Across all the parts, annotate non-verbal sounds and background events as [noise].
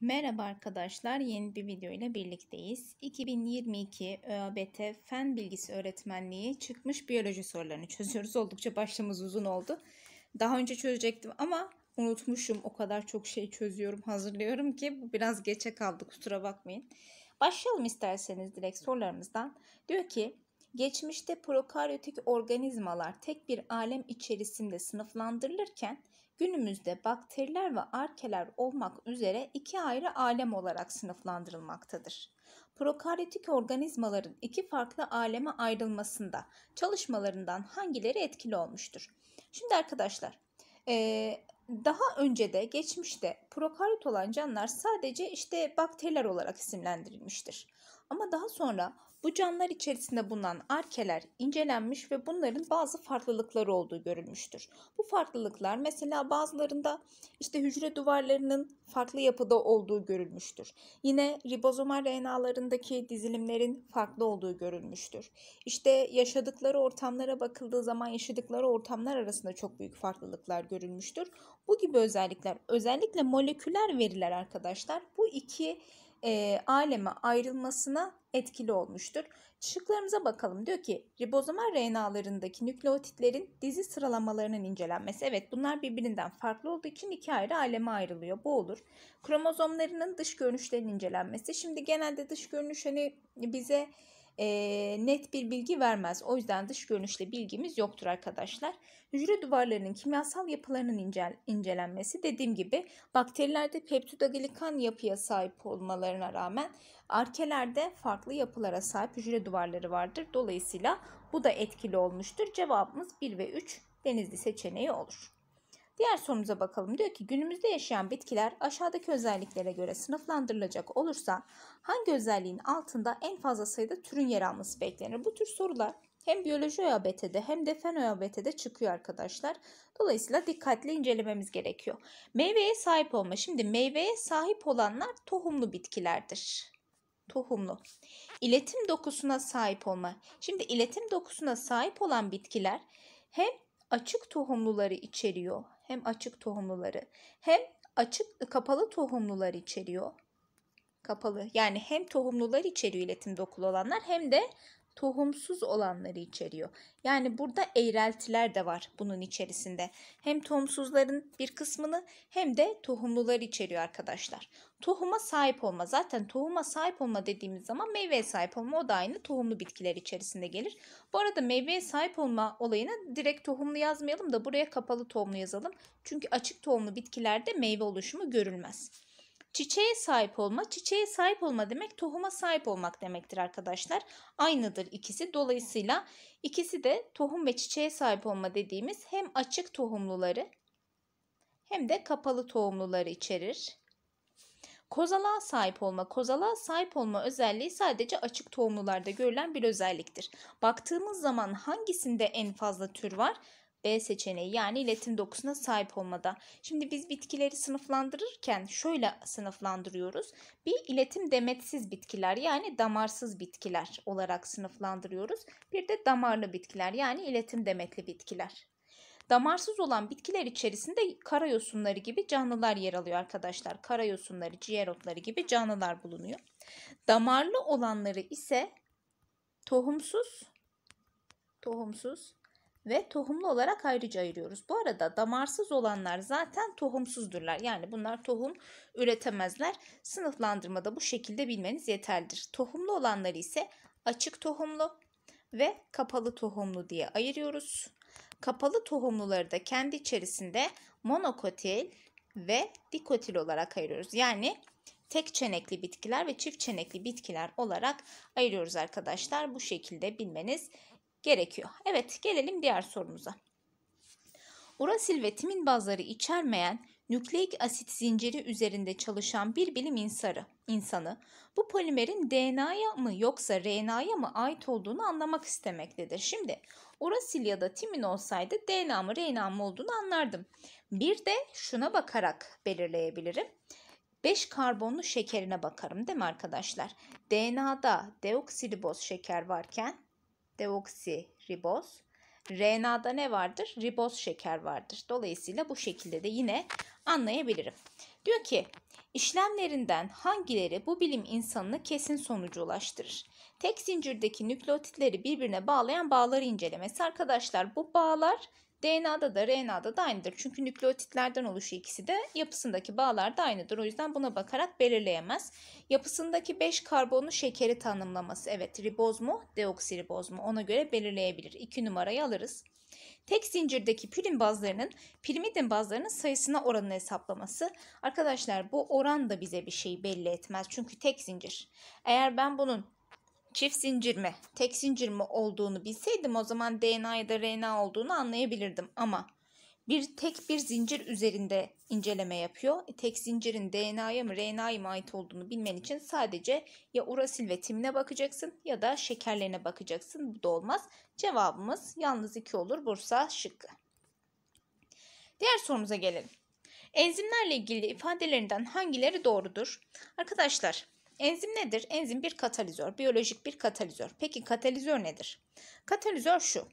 Merhaba arkadaşlar, yeni bir video ile birlikteyiz. 2022 ÖABT Fen Bilgisi Öğretmenliği çıkmış biyoloji sorularını çözüyoruz. Oldukça başlığımız uzun oldu. Daha önce çözecektim ama unutmuşum. O kadar çok şey çözüyorum, hazırlıyorum ki bu biraz geçe kaldı. Kusura bakmayın. Başlayalım isterseniz direkt sorularımızdan. Diyor ki, geçmişte prokaryotik organizmalar tek bir alem içerisinde sınıflandırılırken günümüzde bakteriler ve arkeler olmak üzere iki ayrı alem olarak sınıflandırılmaktadır. Prokaryotik organizmaların iki farklı aleme ayrılmasında çalışmalarından hangileri etkili olmuştur? Şimdi arkadaşlar, e, daha önce de geçmişte prokaryot olan canlılar sadece işte bakteriler olarak isimlendirilmiştir. Ama daha sonra bu canlılar içerisinde bulunan arkeler incelenmiş ve bunların bazı farklılıkları olduğu görülmüştür. Bu farklılıklar mesela bazılarında işte hücre duvarlarının farklı yapıda olduğu görülmüştür. Yine ribozomal RNA'larındaki dizilimlerin farklı olduğu görülmüştür. İşte yaşadıkları ortamlara bakıldığı zaman yaşadıkları ortamlar arasında çok büyük farklılıklar görülmüştür. Bu gibi özellikler özellikle moleküler veriler arkadaşlar bu iki e, aleme ayrılmasına etkili olmuştur. Şıklarımıza bakalım. Diyor ki ribozomal RNA'larındaki nükleotitlerin dizi sıralamalarının incelenmesi. Evet bunlar birbirinden farklı olduğu için iki ayrı aleme ayrılıyor. Bu olur. Kromozomlarının dış görünüşlerinin incelenmesi. Şimdi genelde dış görünüş hani bize e, net bir bilgi vermez. O yüzden dış görünüşle bilgimiz yoktur arkadaşlar. Hücre duvarlarının kimyasal yapılarının incel, incelenmesi dediğim gibi bakterilerde peptidoglikan yapıya sahip olmalarına rağmen arkelerde farklı yapılara sahip hücre duvarları vardır. Dolayısıyla bu da etkili olmuştur. Cevabımız 1 ve 3 denizli seçeneği olur. Diğer sorumuza bakalım. Diyor ki günümüzde yaşayan bitkiler aşağıdaki özelliklere göre sınıflandırılacak olursa hangi özelliğin altında en fazla sayıda türün yer alması beklenir? Bu tür sorular hem biyoloji ÖABT'de hem de fen ÖABT'de çıkıyor arkadaşlar. Dolayısıyla dikkatli incelememiz gerekiyor. Meyveye sahip olma. Şimdi meyveye sahip olanlar tohumlu bitkilerdir. Tohumlu. İletim dokusuna sahip olma. Şimdi iletim dokusuna sahip olan bitkiler hem açık tohumluları içeriyor hem açık tohumluları hem açık kapalı tohumlular içeriyor. Kapalı yani hem tohumlular içeriyor iletim dokulu olanlar hem de tohumsuz olanları içeriyor. Yani burada eğreltiler de var bunun içerisinde. Hem tohumsuzların bir kısmını hem de tohumlular içeriyor arkadaşlar tohuma sahip olma. Zaten tohuma sahip olma dediğimiz zaman meyveye sahip olma o da aynı tohumlu bitkiler içerisinde gelir. Bu arada meyveye sahip olma olayını direkt tohumlu yazmayalım da buraya kapalı tohumlu yazalım. Çünkü açık tohumlu bitkilerde meyve oluşumu görülmez. Çiçeğe sahip olma, çiçeğe sahip olma demek tohuma sahip olmak demektir arkadaşlar. Aynıdır ikisi. Dolayısıyla ikisi de tohum ve çiçeğe sahip olma dediğimiz hem açık tohumluları hem de kapalı tohumluları içerir. Kozalığa sahip olma. Kozalığa sahip olma özelliği sadece açık tohumlularda görülen bir özelliktir. Baktığımız zaman hangisinde en fazla tür var? B seçeneği yani iletim dokusuna sahip olmada. Şimdi biz bitkileri sınıflandırırken şöyle sınıflandırıyoruz. Bir iletim demetsiz bitkiler yani damarsız bitkiler olarak sınıflandırıyoruz. Bir de damarlı bitkiler yani iletim demetli bitkiler. Damarsız olan bitkiler içerisinde karayosunları gibi canlılar yer alıyor arkadaşlar. Karayosunları, ciğer otları gibi canlılar bulunuyor. Damarlı olanları ise tohumsuz, tohumsuz ve tohumlu olarak ayrıca ayırıyoruz. Bu arada damarsız olanlar zaten tohumsuzdurlar. Yani bunlar tohum üretemezler. Sınıflandırmada bu şekilde bilmeniz yeterlidir. Tohumlu olanları ise açık tohumlu ve kapalı tohumlu diye ayırıyoruz. Kapalı tohumluları da kendi içerisinde monokotil ve dikotil olarak ayırıyoruz. Yani tek çenekli bitkiler ve çift çenekli bitkiler olarak ayırıyoruz arkadaşlar. Bu şekilde bilmeniz gerekiyor. Evet gelelim diğer sorumuza. Urasil ve timin bazları içermeyen nükleik asit zinciri üzerinde çalışan bir bilim insarı insanı bu polimerin DNA'ya mı yoksa RNA'ya mı ait olduğunu anlamak istemektedir. Şimdi Urasil ya da timin olsaydı DNA mı RNA mı olduğunu anlardım. Bir de şuna bakarak belirleyebilirim. 5 karbonlu şekerine bakarım değil mi arkadaşlar? DNA'da deoksiriboz şeker varken deoksiriboz RNA'da ne vardır? Riboz şeker vardır. Dolayısıyla bu şekilde de yine anlayabilirim. Diyor ki İşlemlerinden hangileri bu bilim insanını kesin sonuca ulaştırır? Tek zincirdeki nükleotitleri birbirine bağlayan bağları incelemesi. Arkadaşlar bu bağlar DNA'da da RNA'da da aynıdır. Çünkü nükleotitlerden oluşu ikisi de yapısındaki bağlar da aynıdır. O yüzden buna bakarak belirleyemez. Yapısındaki 5 karbonlu şekeri tanımlaması. Evet riboz mu deoksiriboz mu ona göre belirleyebilir. 2 numarayı alırız tek zincirdeki prim bazlarının pirimidin bazlarının sayısına oranını hesaplaması. Arkadaşlar bu oran da bize bir şey belli etmez. Çünkü tek zincir. Eğer ben bunun çift zincir mi, tek zincir mi olduğunu bilseydim o zaman DNA ya da RNA olduğunu anlayabilirdim. Ama bir tek bir zincir üzerinde inceleme yapıyor. E, tek zincirin DNA'ya mı RNA'ya mı ait olduğunu bilmen için sadece ya urasil ve timine bakacaksın ya da şekerlerine bakacaksın. Bu da olmaz. Cevabımız yalnız 2 olur. Bursa şıkkı. Diğer sorumuza gelelim. Enzimlerle ilgili ifadelerinden hangileri doğrudur? Arkadaşlar Enzim nedir? Enzim bir katalizör, biyolojik bir katalizör. Peki katalizör nedir? Katalizör şu.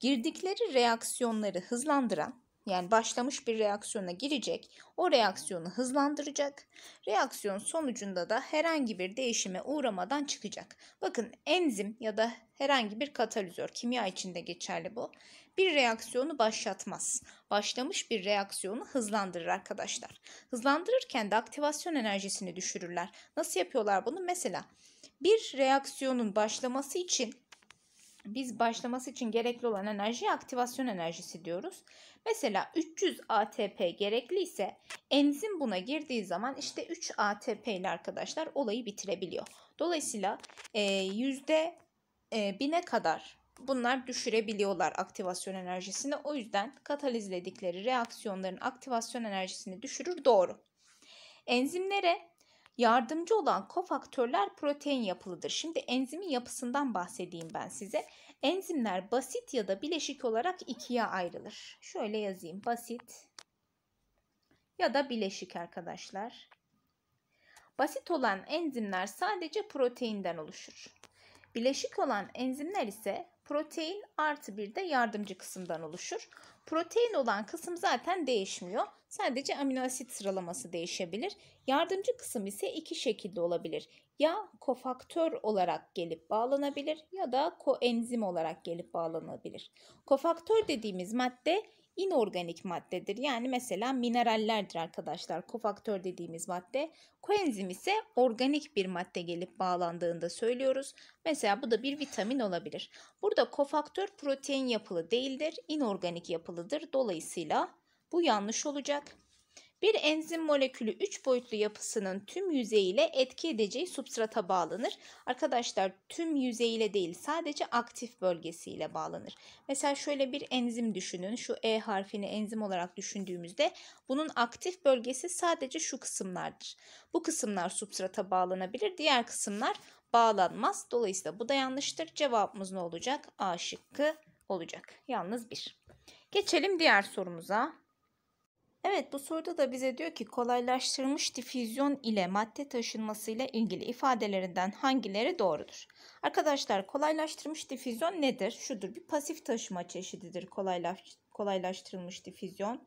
Girdikleri reaksiyonları hızlandıran yani başlamış bir reaksiyona girecek. O reaksiyonu hızlandıracak. Reaksiyon sonucunda da herhangi bir değişime uğramadan çıkacak. Bakın enzim ya da herhangi bir katalizör kimya içinde geçerli bu. Bir reaksiyonu başlatmaz. Başlamış bir reaksiyonu hızlandırır arkadaşlar. Hızlandırırken de aktivasyon enerjisini düşürürler. Nasıl yapıyorlar bunu? Mesela bir reaksiyonun başlaması için biz başlaması için gerekli olan enerjiye aktivasyon enerjisi diyoruz. Mesela 300 ATP gerekli ise enzim buna girdiği zaman işte 3 ATP ile arkadaşlar olayı bitirebiliyor. Dolayısıyla e, yüzde e, bine kadar bunlar düşürebiliyorlar aktivasyon enerjisini. O yüzden katalizledikleri reaksiyonların aktivasyon enerjisini düşürür doğru. Enzimlere Yardımcı olan kofaktörler protein yapılıdır. Şimdi enzimin yapısından bahsedeyim ben size. Enzimler basit ya da bileşik olarak ikiye ayrılır. Şöyle yazayım. Basit ya da bileşik arkadaşlar. Basit olan enzimler sadece proteinden oluşur. Bileşik olan enzimler ise protein artı bir de yardımcı kısımdan oluşur. Protein olan kısım zaten değişmiyor. Sadece amino asit sıralaması değişebilir. Yardımcı kısım ise iki şekilde olabilir. Ya kofaktör olarak gelip bağlanabilir ya da koenzim olarak gelip bağlanabilir. Kofaktör dediğimiz madde inorganik maddedir. Yani mesela minerallerdir arkadaşlar. Kofaktör dediğimiz madde. Koenzim ise organik bir madde gelip bağlandığında söylüyoruz. Mesela bu da bir vitamin olabilir. Burada kofaktör protein yapılı değildir, inorganik yapılıdır. Dolayısıyla bu yanlış olacak. Bir enzim molekülü 3 boyutlu yapısının tüm yüzeyiyle etki edeceği substrata bağlanır. Arkadaşlar tüm yüzeyiyle değil sadece aktif bölgesiyle bağlanır. Mesela şöyle bir enzim düşünün. Şu E harfini enzim olarak düşündüğümüzde bunun aktif bölgesi sadece şu kısımlardır. Bu kısımlar substrata bağlanabilir. Diğer kısımlar bağlanmaz. Dolayısıyla bu da yanlıştır. Cevabımız ne olacak? A şıkkı olacak. Yalnız bir. Geçelim diğer sorumuza. Evet bu soruda da bize diyor ki kolaylaştırılmış difüzyon ile madde ile ilgili ifadelerinden hangileri doğrudur? Arkadaşlar kolaylaştırılmış difüzyon nedir? Şudur bir pasif taşıma çeşididir kolaylaş, kolaylaştırılmış difüzyon.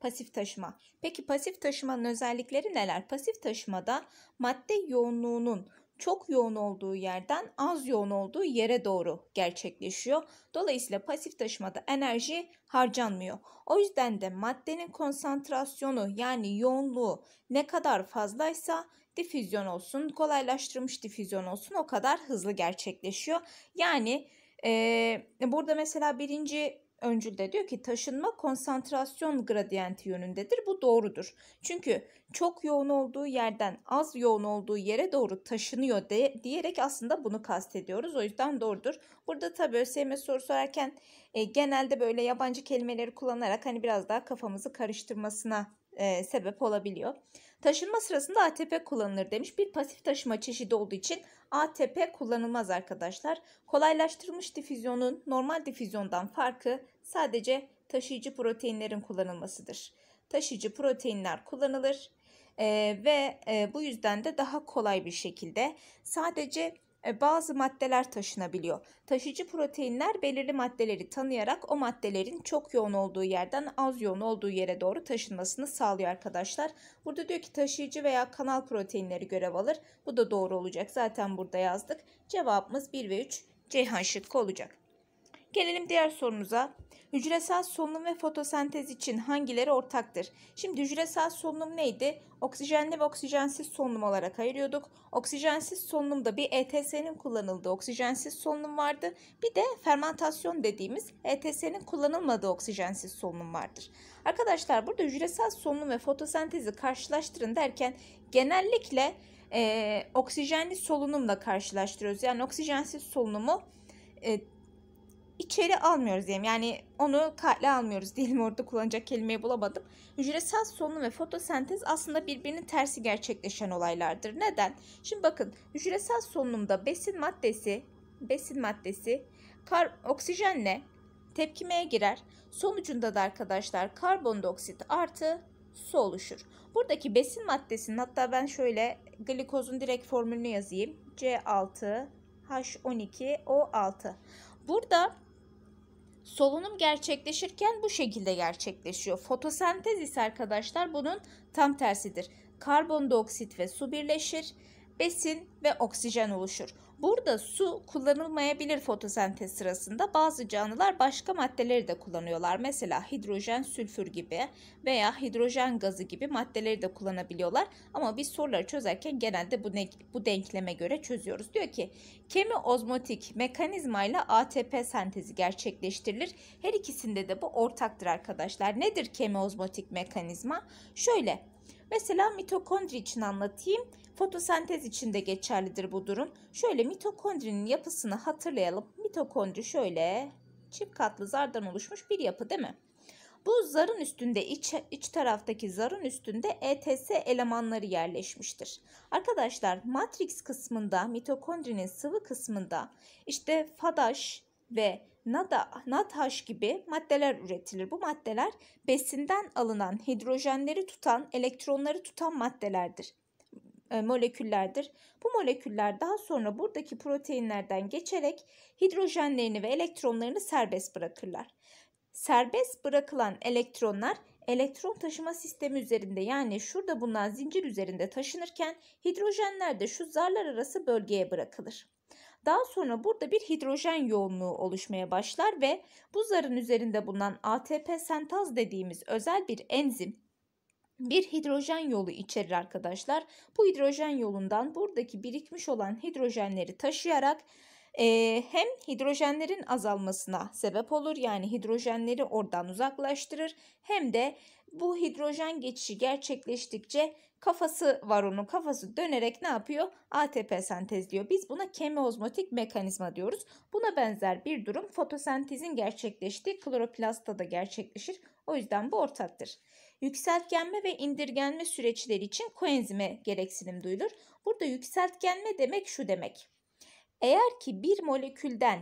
Pasif taşıma. Peki pasif taşımanın özellikleri neler? Pasif taşımada madde yoğunluğunun çok yoğun olduğu yerden az yoğun olduğu yere doğru gerçekleşiyor. Dolayısıyla pasif taşımada enerji harcanmıyor. O yüzden de maddenin konsantrasyonu yani yoğunluğu ne kadar fazlaysa difüzyon olsun, kolaylaştırmış difüzyon olsun o kadar hızlı gerçekleşiyor. Yani e, burada mesela birinci öncülde diyor ki taşınma konsantrasyon gradiyenti yönündedir. Bu doğrudur. Çünkü çok yoğun olduğu yerden az yoğun olduğu yere doğru taşınıyor de, diyerek aslında bunu kastediyoruz. O yüzden doğrudur. Burada tabii ÖSYM soru sorarken e, genelde böyle yabancı kelimeleri kullanarak hani biraz daha kafamızı karıştırmasına e, sebep olabiliyor. Taşınma sırasında ATP kullanılır demiş. Bir pasif taşıma çeşidi olduğu için ATP kullanılmaz arkadaşlar. Kolaylaştırılmış difüzyonun normal difüzyondan farkı sadece taşıyıcı proteinlerin kullanılmasıdır. Taşıyıcı proteinler kullanılır. Ee, ve e, bu yüzden de daha kolay bir şekilde sadece e, bazı maddeler taşınabiliyor. Taşıcı proteinler belirli maddeleri tanıyarak o maddelerin çok yoğun olduğu yerden az yoğun olduğu yere doğru taşınmasını sağlıyor arkadaşlar. Burada diyor ki taşıyıcı veya kanal proteinleri görev alır. Bu da doğru olacak. Zaten burada yazdık. Cevabımız 1 ve 3 Ceyhan şıkkı olacak. Gelelim diğer sorumuza. Hücresel solunum ve fotosentez için hangileri ortaktır? Şimdi hücresel solunum neydi? Oksijenli ve oksijensiz solunum olarak ayırıyorduk. Oksijensiz solunumda bir ETS'nin kullanıldığı oksijensiz solunum vardı. Bir de fermentasyon dediğimiz ETS'nin kullanılmadığı oksijensiz solunum vardır. Arkadaşlar burada hücresel solunum ve fotosentezi karşılaştırın derken genellikle e, oksijenli solunumla karşılaştırıyoruz. Yani oksijensiz solunumu e, içeri almıyoruz diyelim. Yani onu kale almıyoruz [laughs] diyelim orada kullanacak kelimeyi bulamadım. Hücresel solunum ve fotosentez aslında birbirinin tersi gerçekleşen olaylardır. Neden? Şimdi bakın hücresel solunumda besin maddesi besin maddesi kar oksijenle tepkimeye girer. Sonucunda da arkadaşlar karbondioksit artı su oluşur. Buradaki besin maddesinin hatta ben şöyle glikozun direkt formülünü yazayım. C6H12O6. Burada solunum gerçekleşirken bu şekilde gerçekleşiyor. Fotosentez ise arkadaşlar bunun tam tersidir. Karbondioksit ve su birleşir, besin ve oksijen oluşur. Burada su kullanılmayabilir fotosentez sırasında bazı canlılar başka maddeleri de kullanıyorlar. Mesela hidrojen sülfür gibi veya hidrojen gazı gibi maddeleri de kullanabiliyorlar. Ama biz soruları çözerken genelde bu, bu denkleme göre çözüyoruz. Diyor ki kemi ozmotik mekanizmayla ATP sentezi gerçekleştirilir. Her ikisinde de bu ortaktır arkadaşlar. Nedir kemi ozmotik mekanizma? Şöyle mesela mitokondri için anlatayım. Fotosentez için de geçerlidir bu durum. Şöyle mitokondrinin yapısını hatırlayalım. Mitokondri şöyle çift katlı zardan oluşmuş bir yapı değil mi? Bu zarın üstünde iç, iç taraftaki zarın üstünde ETS elemanları yerleşmiştir. Arkadaşlar matrix kısmında mitokondrinin sıvı kısmında işte FADAŞ ve NADA, NADH gibi maddeler üretilir. Bu maddeler besinden alınan hidrojenleri tutan, elektronları tutan maddelerdir. E, moleküllerdir. Bu moleküller daha sonra buradaki proteinlerden geçerek hidrojenlerini ve elektronlarını serbest bırakırlar. Serbest bırakılan elektronlar elektron taşıma sistemi üzerinde yani şurada bulunan zincir üzerinde taşınırken hidrojenler de şu zarlar arası bölgeye bırakılır. Daha sonra burada bir hidrojen yoğunluğu oluşmaya başlar ve bu zarın üzerinde bulunan ATP sentaz dediğimiz özel bir enzim bir hidrojen yolu içerir arkadaşlar. Bu hidrojen yolundan buradaki birikmiş olan hidrojenleri taşıyarak e, hem hidrojenlerin azalmasına sebep olur yani hidrojenleri oradan uzaklaştırır hem de bu hidrojen geçişi gerçekleştikçe kafası var onun kafası dönerek ne yapıyor? ATP sentezliyor. Biz buna kemiozmotik mekanizma diyoruz. Buna benzer bir durum fotosentezin gerçekleştiği kloroplastta da gerçekleşir. O yüzden bu ortaktır yükseltgenme ve indirgenme süreçleri için koenzime gereksinim duyulur. Burada yükseltgenme demek şu demek. Eğer ki bir molekülden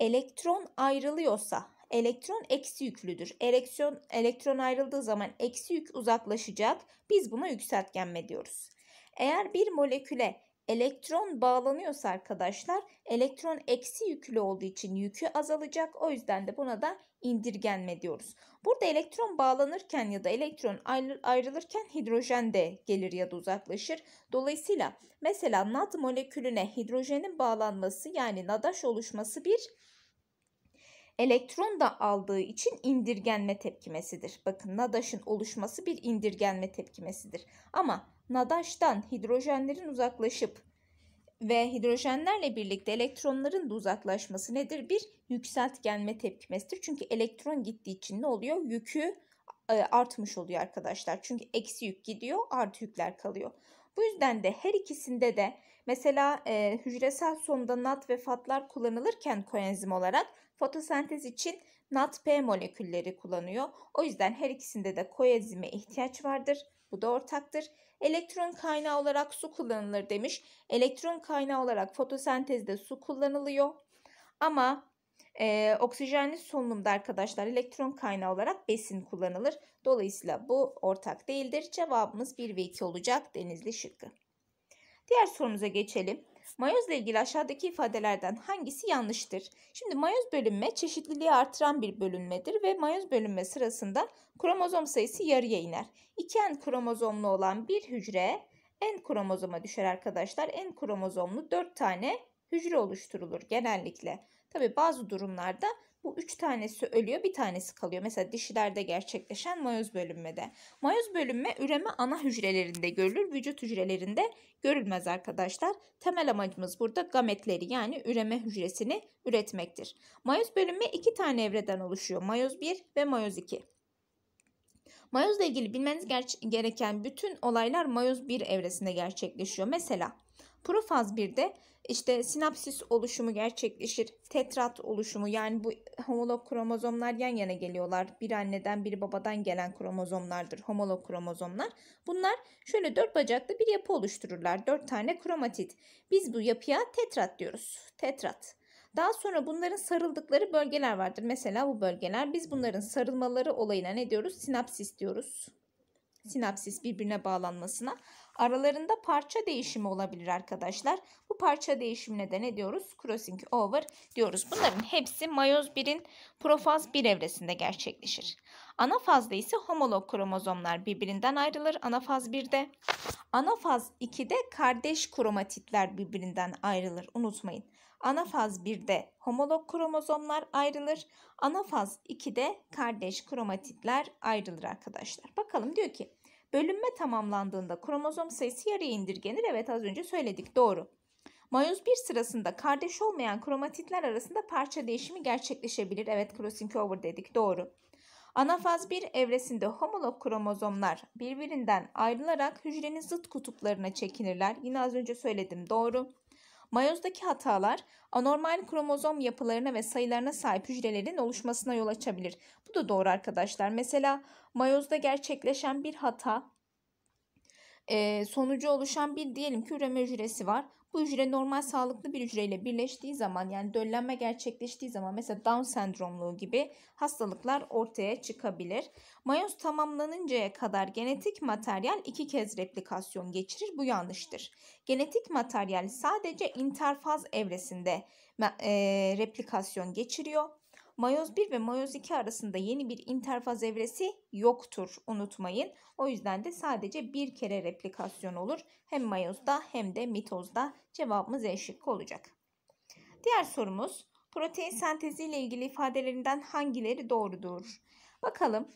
elektron ayrılıyorsa elektron eksi yüklüdür. Elektron, elektron ayrıldığı zaman eksi yük uzaklaşacak. Biz buna yükseltgenme diyoruz. Eğer bir moleküle elektron bağlanıyorsa arkadaşlar elektron eksi yüklü olduğu için yükü azalacak. O yüzden de buna da indirgenme diyoruz. Burada elektron bağlanırken ya da elektron ayrılırken hidrojen de gelir ya da uzaklaşır. Dolayısıyla mesela NAD molekülüne hidrojenin bağlanması yani NADAŞ oluşması bir elektron da aldığı için indirgenme tepkimesidir. Bakın NADAŞ'ın oluşması bir indirgenme tepkimesidir. Ama NADAŞ'tan hidrojenlerin uzaklaşıp ve hidrojenlerle birlikte elektronların da uzaklaşması nedir? Bir yükseltgenme tepkimesidir. Çünkü elektron gittiği için ne oluyor? Yükü e, artmış oluyor arkadaşlar. Çünkü eksi yük gidiyor, artı yükler kalıyor. Bu yüzden de her ikisinde de mesela e, hücresel sonda nat ve fatlar kullanılırken koenzim olarak fotosentez için NAT-P molekülleri kullanıyor. O yüzden her ikisinde de koenzime ihtiyaç vardır. Bu da ortaktır. Elektron kaynağı olarak su kullanılır demiş. Elektron kaynağı olarak fotosentezde su kullanılıyor. Ama e, oksijenli solunumda arkadaşlar elektron kaynağı olarak besin kullanılır. Dolayısıyla bu ortak değildir. Cevabımız 1 ve 2 olacak denizli şıkkı. Diğer sorumuza geçelim. Mayoz ile ilgili aşağıdaki ifadelerden hangisi yanlıştır? Şimdi mayoz bölünme çeşitliliği artıran bir bölünmedir ve mayoz bölünme sırasında kromozom sayısı yarıya iner. İki n kromozomlu olan bir hücre N kromozoma düşer arkadaşlar. N kromozomlu 4 tane hücre oluşturulur genellikle. Tabi bazı durumlarda bu üç tanesi ölüyor bir tanesi kalıyor. Mesela dişilerde gerçekleşen mayoz bölünmede. Mayoz bölünme üreme ana hücrelerinde görülür. Vücut hücrelerinde görülmez arkadaşlar. Temel amacımız burada gametleri yani üreme hücresini üretmektir. Mayoz bölünme iki tane evreden oluşuyor. Mayoz 1 ve mayoz 2. Mayozla ilgili bilmeniz gereken bütün olaylar mayoz 1 evresinde gerçekleşiyor. Mesela Profaz 1'de işte sinapsis oluşumu gerçekleşir. Tetrat oluşumu yani bu homolog kromozomlar yan yana geliyorlar. Bir anneden bir babadan gelen kromozomlardır homolog kromozomlar. Bunlar şöyle dört bacaklı bir yapı oluştururlar. Dört tane kromatit. Biz bu yapıya tetrat diyoruz. Tetrat. Daha sonra bunların sarıldıkları bölgeler vardır. Mesela bu bölgeler biz bunların sarılmaları olayına ne diyoruz? Sinapsis diyoruz. Sinapsis birbirine bağlanmasına. Aralarında parça değişimi olabilir arkadaşlar. Bu parça değişimine de ne diyoruz? Crossing over diyoruz. Bunların hepsi mayoz 1'in profaz 1 evresinde gerçekleşir. Ana fazda ise homolog kromozomlar birbirinden ayrılır ana faz 1'de. Ana faz 2'de kardeş kromatitler birbirinden ayrılır unutmayın. Ana faz 1'de homolog kromozomlar ayrılır. Ana faz 2'de kardeş kromatitler ayrılır arkadaşlar. Bakalım diyor ki Bölünme tamamlandığında kromozom sayısı yarıya indirgenir. Evet az önce söyledik doğru. Mayoz 1 sırasında kardeş olmayan kromatitler arasında parça değişimi gerçekleşebilir. Evet crossing over dedik doğru. Anafaz 1 evresinde homolog kromozomlar birbirinden ayrılarak hücrenin zıt kutuplarına çekinirler. Yine az önce söyledim doğru. Mayozdaki hatalar anormal kromozom yapılarına ve sayılarına sahip hücrelerin oluşmasına yol açabilir. Bu da doğru arkadaşlar. Mesela mayozda gerçekleşen bir hata sonucu oluşan bir diyelim ki üreme hücresi var. Bu hücre normal sağlıklı bir hücreyle birleştiği zaman yani döllenme gerçekleştiği zaman mesela Down sendromluğu gibi hastalıklar ortaya çıkabilir. Mayoz tamamlanıncaya kadar genetik materyal iki kez replikasyon geçirir. Bu yanlıştır. Genetik materyal sadece interfaz evresinde replikasyon geçiriyor Mayoz 1 ve mayoz 2 arasında yeni bir interfaz evresi yoktur unutmayın. O yüzden de sadece bir kere replikasyon olur. Hem mayozda hem de mitozda cevabımız E olacak. Diğer sorumuz protein sentezi ile ilgili ifadelerinden hangileri doğrudur? Bakalım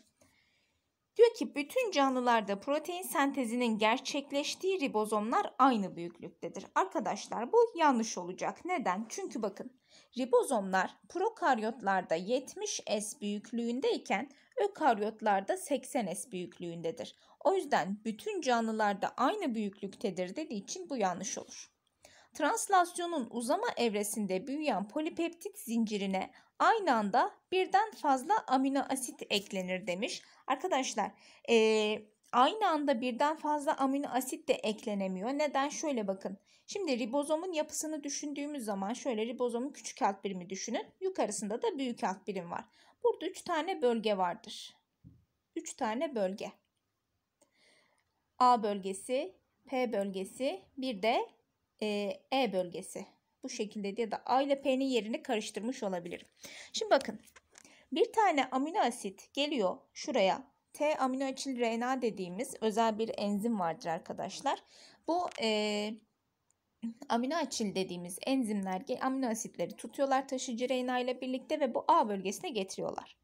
Diyor ki bütün canlılarda protein sentezinin gerçekleştiği ribozomlar aynı büyüklüktedir. Arkadaşlar bu yanlış olacak. Neden? Çünkü bakın ribozomlar prokaryotlarda 70 S büyüklüğündeyken ökaryotlarda 80 S büyüklüğündedir. O yüzden bütün canlılarda aynı büyüklüktedir dediği için bu yanlış olur. Translasyonun uzama evresinde büyüyen polipeptit zincirine aynı anda birden fazla amino asit eklenir demiş. Arkadaşlar e, aynı anda birden fazla amino asit de eklenemiyor. Neden? Şöyle bakın. Şimdi ribozomun yapısını düşündüğümüz zaman şöyle ribozomun küçük alt birimi düşünün. Yukarısında da büyük alt birim var. Burada 3 tane bölge vardır. 3 tane bölge. A bölgesi, P bölgesi, bir de e, e bölgesi bu şekilde ya da A ile P'nin yerini karıştırmış olabilirim. Şimdi bakın bir tane amino asit geliyor şuraya T aminoaçil RNA dediğimiz özel bir enzim vardır arkadaşlar. Bu e, amino açil dediğimiz enzimler amino asitleri tutuyorlar taşıcı RNA ile birlikte ve bu A bölgesine getiriyorlar.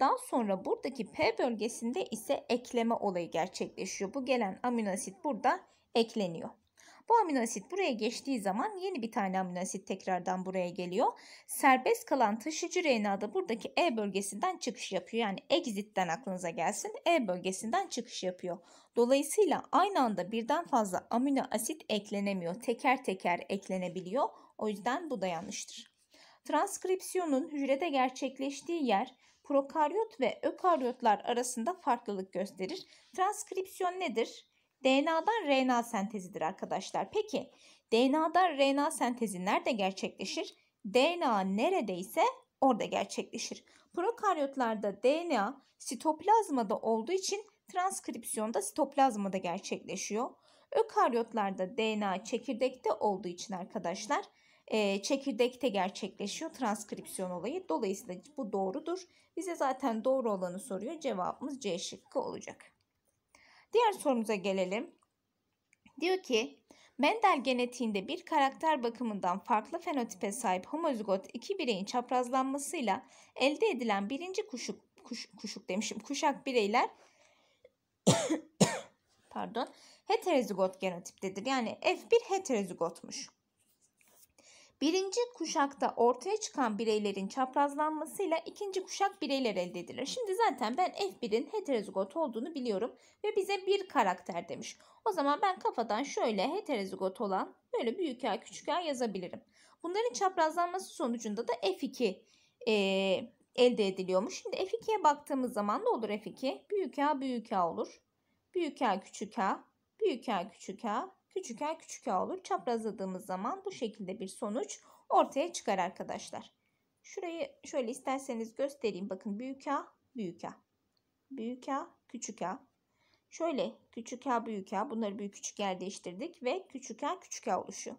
Daha sonra buradaki P bölgesinde ise ekleme olayı gerçekleşiyor. Bu gelen amino asit burada ekleniyor. Bu amino asit buraya geçtiği zaman yeni bir tane amino asit tekrardan buraya geliyor. Serbest kalan taşıcı RNA da buradaki E bölgesinden çıkış yapıyor. Yani exit'ten aklınıza gelsin. E bölgesinden çıkış yapıyor. Dolayısıyla aynı anda birden fazla amino asit eklenemiyor. Teker teker eklenebiliyor. O yüzden bu da yanlıştır. Transkripsiyonun hücrede gerçekleştiği yer prokaryot ve ökaryotlar arasında farklılık gösterir. Transkripsiyon nedir? DNA'dan RNA sentezidir arkadaşlar. Peki DNA'dan RNA sentezi nerede gerçekleşir? DNA neredeyse orada gerçekleşir. Prokaryotlarda DNA sitoplazmada olduğu için transkripsiyonda sitoplazmada gerçekleşiyor. Ökaryotlarda DNA çekirdekte olduğu için arkadaşlar e, çekirdekte gerçekleşiyor transkripsiyon olayı. Dolayısıyla bu doğrudur. Bize zaten doğru olanı soruyor. Cevabımız C şıkkı olacak. Diğer sorumuza gelelim. Diyor ki Mendel genetiğinde bir karakter bakımından farklı fenotipe sahip homozigot iki bireyin çaprazlanmasıyla elde edilen birinci kuşuk, kuş, kuşuk demişim kuşak bireyler [coughs] pardon heterozigot genotiptedir. Yani F1 heterozigotmuş. Birinci kuşakta ortaya çıkan bireylerin çaprazlanmasıyla ikinci kuşak bireyler elde edilir. Şimdi zaten ben F1'in heterozigot olduğunu biliyorum ve bize bir karakter demiş. O zaman ben kafadan şöyle heterozigot olan böyle büyük A küçük A yazabilirim. Bunların çaprazlanması sonucunda da F2 e, elde ediliyormuş. Şimdi F2'ye baktığımız zaman ne olur F2? Büyük A büyük A olur. Büyük A küçük A, büyük A küçük A, Küçük a küçük a olur. Çaprazladığımız zaman bu şekilde bir sonuç ortaya çıkar arkadaşlar. Şurayı şöyle isterseniz göstereyim. Bakın büyük a büyük a. Büyük a küçük a. Şöyle küçük a büyük a bunları büyük küçük yer değiştirdik ve küçük a küçük a oluşu.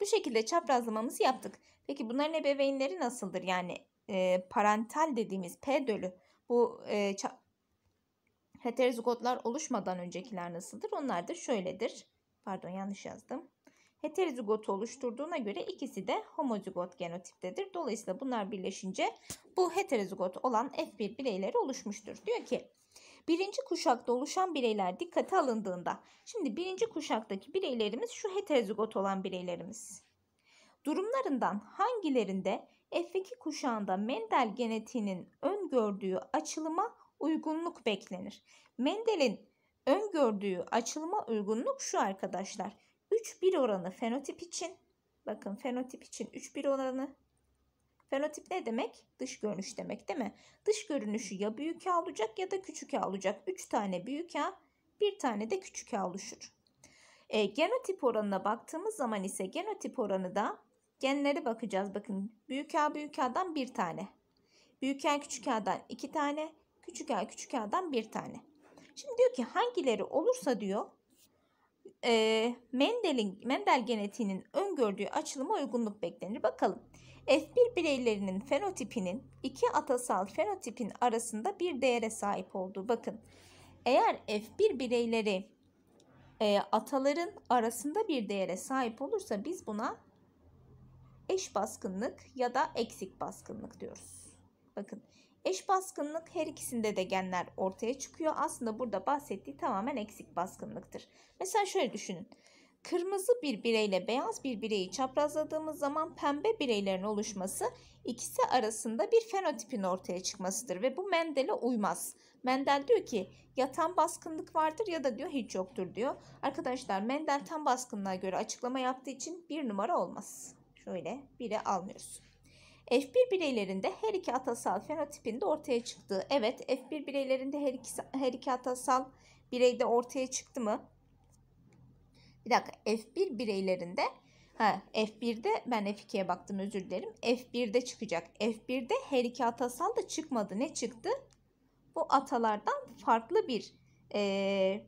Bu şekilde çaprazlamamızı yaptık. Peki bunların ebeveynleri nasıldır? Yani e, parental dediğimiz p dölü bu e, heterozigotlar oluşmadan öncekiler nasıldır? Onlar da şöyledir. Pardon yanlış yazdım. Heterozigot oluşturduğuna göre ikisi de homozigot genotiptedir. Dolayısıyla bunlar birleşince bu heterozigot olan F1 bireyleri oluşmuştur. Diyor ki birinci kuşakta oluşan bireyler dikkate alındığında. Şimdi birinci kuşaktaki bireylerimiz şu heterozigot olan bireylerimiz. Durumlarından hangilerinde F2 kuşağında Mendel genetiğinin öngördüğü açılıma uygunluk beklenir. Mendel'in öngördüğü açılma uygunluk şu arkadaşlar. 3-1 oranı fenotip için. Bakın fenotip için 3-1 oranı. Fenotip ne demek? Dış görünüş demek değil mi? Dış görünüşü ya büyük ya olacak ya da küçük ya olacak. 3 tane büyük ya bir tane de küçük ya oluşur. E, genotip oranına baktığımız zaman ise genotip oranı da genlere bakacağız. Bakın büyük ya büyük A'dan bir tane. Büyük ya küçük A'dan iki tane. Küçük ya küçük A'dan bir tane. Şimdi diyor ki hangileri olursa diyor e, Mendel'in Mendel genetiğinin öngördüğü açılıma uygunluk beklenir. Bakalım. F1 bireylerinin fenotipinin iki atasal fenotipin arasında bir değere sahip olduğu. Bakın eğer F1 bireyleri e, ataların arasında bir değere sahip olursa biz buna eş baskınlık ya da eksik baskınlık diyoruz. Bakın Eş baskınlık her ikisinde de genler ortaya çıkıyor. Aslında burada bahsettiği tamamen eksik baskınlıktır. Mesela şöyle düşünün. Kırmızı bir bireyle beyaz bir bireyi çaprazladığımız zaman pembe bireylerin oluşması ikisi arasında bir fenotipin ortaya çıkmasıdır ve bu Mendel'e uymaz. Mendel diyor ki yatan baskınlık vardır ya da diyor hiç yoktur diyor. Arkadaşlar Mendel tam baskınlığa göre açıklama yaptığı için bir numara olmaz. Şöyle bire almıyoruz. F1 bireylerinde her iki atasal fenotipinde ortaya çıktığı. Evet F1 bireylerinde her iki, her iki atasal bireyde ortaya çıktı mı? Bir dakika F1 bireylerinde ha, F1'de ben F2'ye baktım özür dilerim. F1'de çıkacak. F1'de her iki atasal da çıkmadı. Ne çıktı? Bu atalardan farklı bir e,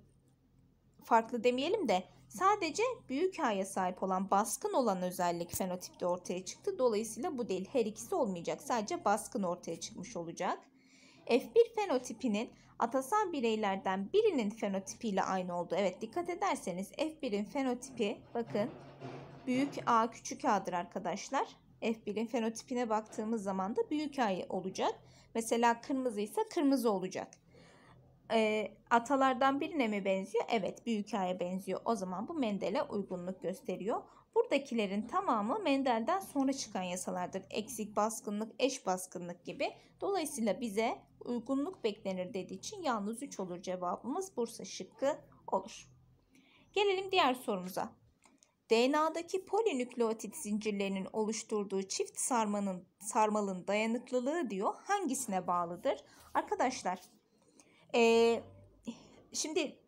farklı demeyelim de Sadece büyük A'ya sahip olan baskın olan özellik fenotipte ortaya çıktı. Dolayısıyla bu değil. Her ikisi olmayacak. Sadece baskın ortaya çıkmış olacak. F1 fenotipinin atasal bireylerden birinin fenotipiyle aynı oldu. Evet dikkat ederseniz F1'in fenotipi bakın büyük A küçük A'dır arkadaşlar. F1'in fenotipine baktığımız zaman da büyük A olacak. Mesela kırmızı ise kırmızı olacak e, atalardan birine mi benziyor? Evet büyük aya benziyor. O zaman bu Mendel'e uygunluk gösteriyor. Buradakilerin tamamı Mendel'den sonra çıkan yasalardır. Eksik baskınlık, eş baskınlık gibi. Dolayısıyla bize uygunluk beklenir dediği için yalnız 3 olur cevabımız. Bursa şıkkı olur. Gelelim diğer sorumuza. DNA'daki polinükleotit zincirlerinin oluşturduğu çift sarmanın sarmalın dayanıklılığı diyor hangisine bağlıdır? Arkadaşlar ee, şimdi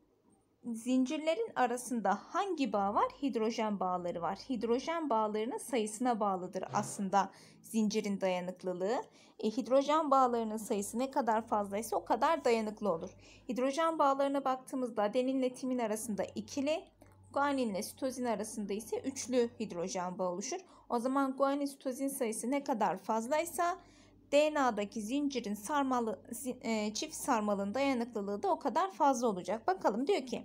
zincirlerin arasında hangi bağ var? Hidrojen bağları var. Hidrojen bağlarının sayısına bağlıdır aslında zincirin dayanıklılığı. E, hidrojen bağlarının sayısı ne kadar fazlaysa o kadar dayanıklı olur. Hidrojen bağlarına baktığımızda adeninle timin arasında ikili, guaninle sitozin arasında ise üçlü hidrojen bağı oluşur. O zaman guanin sitozin sayısı ne kadar fazlaysa DNA'daki zincirin sarmalı, e, çift sarmalın dayanıklılığı da o kadar fazla olacak. Bakalım diyor ki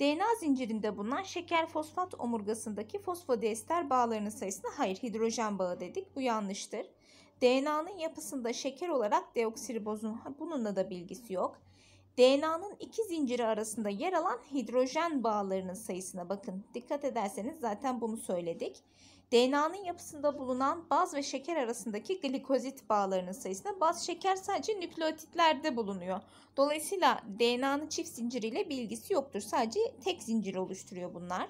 DNA zincirinde bulunan şeker fosfat omurgasındaki fosfodiester bağlarının sayısına hayır hidrojen bağı dedik. Bu yanlıştır. DNA'nın yapısında şeker olarak deoksiribozun bununla da bilgisi yok. DNA'nın iki zinciri arasında yer alan hidrojen bağlarının sayısına bakın. Dikkat ederseniz zaten bunu söyledik. DNA'nın yapısında bulunan baz ve şeker arasındaki glikozit bağlarının sayısına baz şeker sadece nükleotitlerde bulunuyor. Dolayısıyla DNA'nın çift zinciriyle bir ilgisi yoktur. Sadece tek zincir oluşturuyor bunlar.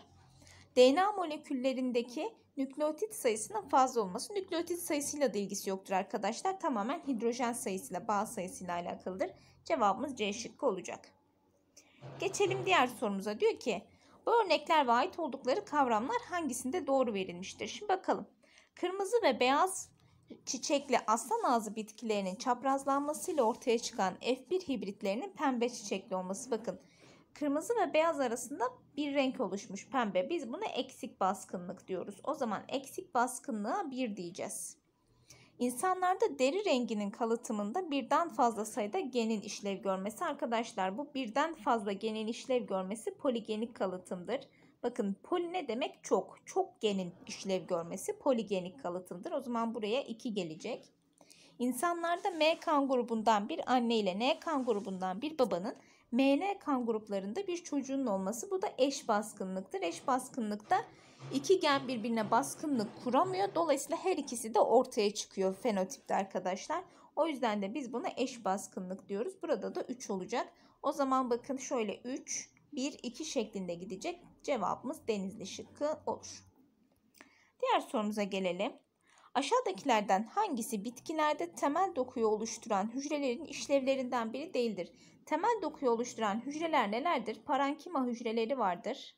DNA moleküllerindeki nükleotit sayısının fazla olması nükleotit sayısıyla da ilgisi yoktur arkadaşlar. Tamamen hidrojen sayısıyla, bağ sayısıyla alakalıdır. Cevabımız C şıkkı olacak. Geçelim diğer sorumuza. Diyor ki bu örnekler ve ait oldukları kavramlar hangisinde doğru verilmiştir? Şimdi bakalım. Kırmızı ve beyaz çiçekli aslan ağzı bitkilerinin çaprazlanmasıyla ortaya çıkan F1 hibritlerinin pembe çiçekli olması. Bakın kırmızı ve beyaz arasında bir renk oluşmuş pembe. Biz buna eksik baskınlık diyoruz. O zaman eksik baskınlığa 1 diyeceğiz. İnsanlarda deri renginin kalıtımında birden fazla sayıda genin işlev görmesi. Arkadaşlar bu birden fazla genin işlev görmesi poligenik kalıtımdır. Bakın poli ne demek? Çok. Çok genin işlev görmesi poligenik kalıtımdır. O zaman buraya 2 gelecek. İnsanlarda M kan grubundan bir anne ile N kan grubundan bir babanın MN kan gruplarında bir çocuğun olması bu da eş baskınlıktır. Eş baskınlıkta İki gen birbirine baskınlık kuramıyor. Dolayısıyla her ikisi de ortaya çıkıyor fenotipte arkadaşlar. O yüzden de biz buna eş baskınlık diyoruz. Burada da 3 olacak. O zaman bakın şöyle 3, 1, 2 şeklinde gidecek. Cevabımız denizli şıkkı olur. Diğer sorumuza gelelim. Aşağıdakilerden hangisi bitkilerde temel dokuyu oluşturan hücrelerin işlevlerinden biri değildir? Temel dokuyu oluşturan hücreler nelerdir? Parankima hücreleri vardır.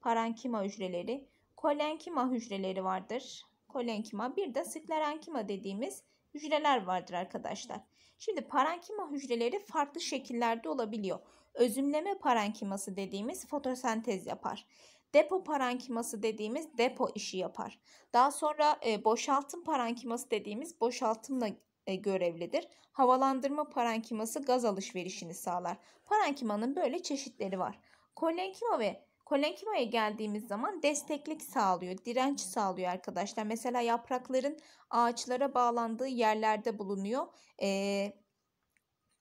Parankima hücreleri kolenkima hücreleri vardır. Kolenkima bir de sklerenkima dediğimiz hücreler vardır arkadaşlar. Şimdi parenkima hücreleri farklı şekillerde olabiliyor. Özümleme parenkiması dediğimiz fotosentez yapar. Depo parenkiması dediğimiz depo işi yapar. Daha sonra e, boşaltım parenkiması dediğimiz boşaltımla e, görevlidir. Havalandırma parenkiması gaz alışverişini sağlar. Parenkimanın böyle çeşitleri var. Kolenkima ve Kolenkima'ya geldiğimiz zaman desteklik sağlıyor, direnç sağlıyor arkadaşlar. Mesela yaprakların ağaçlara bağlandığı yerlerde bulunuyor. Ee,